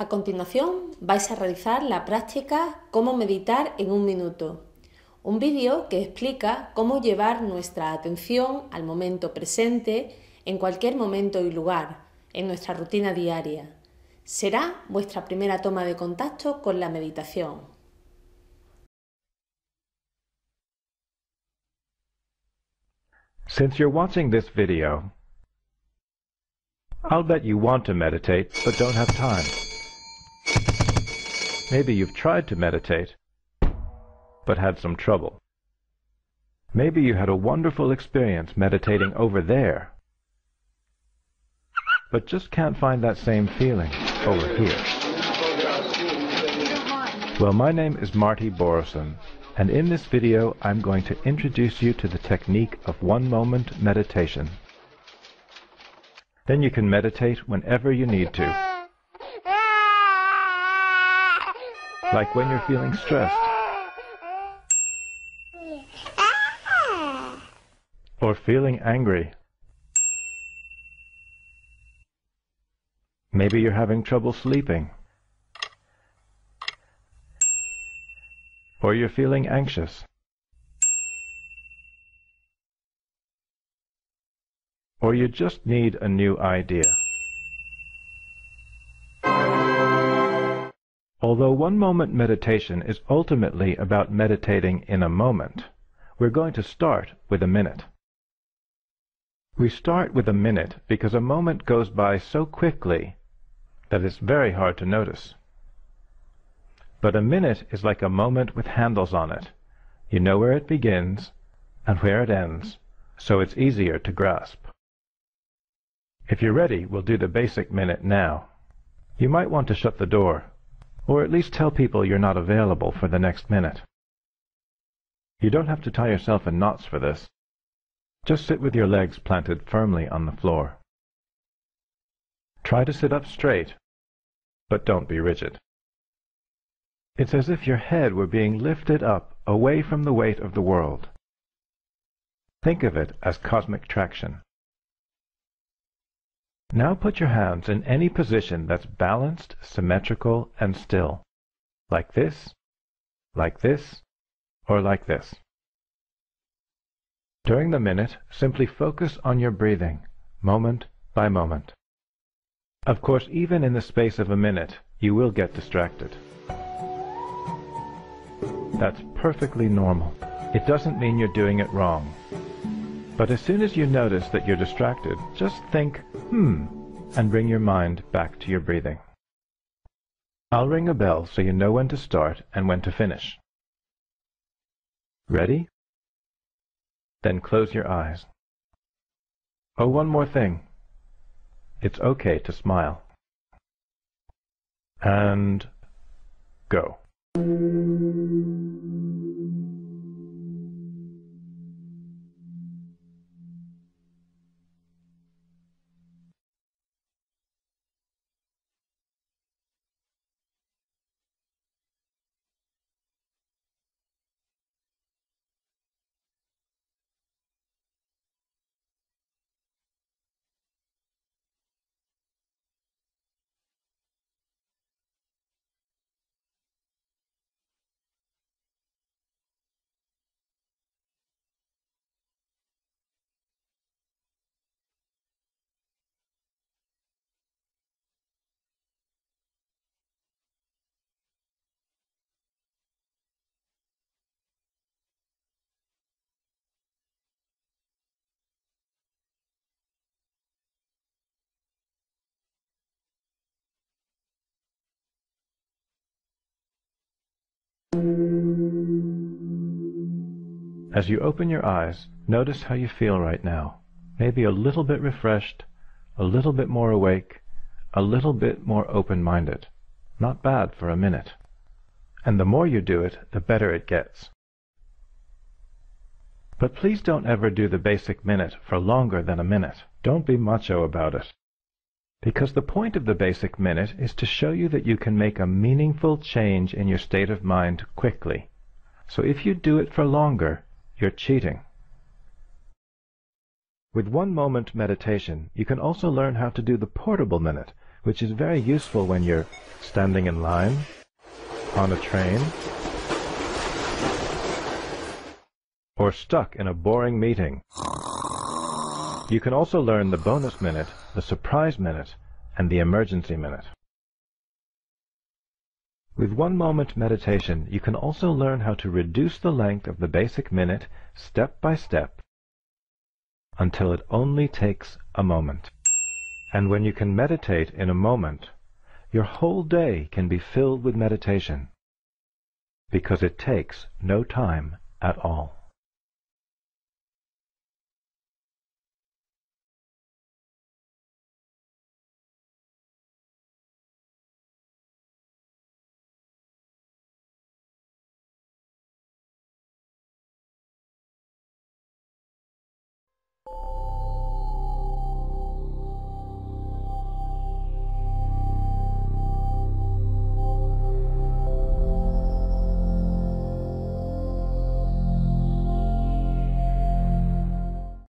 A continuación vais a realizar la práctica Cómo meditar en un minuto, un vídeo que explica cómo llevar nuestra atención al momento presente en cualquier momento y lugar, en nuestra rutina diaria. Será vuestra primera toma de contacto con la meditación. Since you're watching this video, I'll bet you want to meditate but don't have time. Maybe you've tried to meditate, but had some trouble. Maybe you had a wonderful experience meditating over there, but just can't find that same feeling over here. Well, my name is Marty Borison, and in this video I'm going to introduce you to the technique of one-moment meditation. Then you can meditate whenever you need to. like when you're feeling stressed or feeling angry. Maybe you're having trouble sleeping or you're feeling anxious. Or you just need a new idea. Although one moment meditation is ultimately about meditating in a moment, we're going to start with a minute. We start with a minute because a moment goes by so quickly that it's very hard to notice. But a minute is like a moment with handles on it. You know where it begins and where it ends, so it's easier to grasp. If you're ready, we'll do the basic minute now. You might want to shut the door or at least tell people you're not available for the next minute. You don't have to tie yourself in knots for this. Just sit with your legs planted firmly on the floor. Try to sit up straight, but don't be rigid. It's as if your head were being lifted up away from the weight of the world. Think of it as cosmic traction. Now put your hands in any position that's balanced, symmetrical, and still. Like this, like this, or like this. During the minute, simply focus on your breathing, moment by moment. Of course, even in the space of a minute, you will get distracted. That's perfectly normal. It doesn't mean you're doing it wrong. But as soon as you notice that you're distracted, just think, hmm, and bring your mind back to your breathing. I'll ring a bell so you know when to start and when to finish. Ready? Then close your eyes. Oh, one more thing. It's okay to smile. And go. As you open your eyes, notice how you feel right now. Maybe a little bit refreshed, a little bit more awake, a little bit more open-minded. Not bad for a minute. And the more you do it, the better it gets. But please don't ever do the basic minute for longer than a minute. Don't be macho about it. Because the point of the Basic Minute is to show you that you can make a meaningful change in your state of mind quickly. So if you do it for longer, you're cheating. With one moment meditation, you can also learn how to do the portable minute, which is very useful when you're standing in line, on a train, or stuck in a boring meeting. You can also learn the bonus minute, the surprise minute, and the emergency minute. With one moment meditation, you can also learn how to reduce the length of the basic minute step by step until it only takes a moment. And when you can meditate in a moment, your whole day can be filled with meditation because it takes no time at all.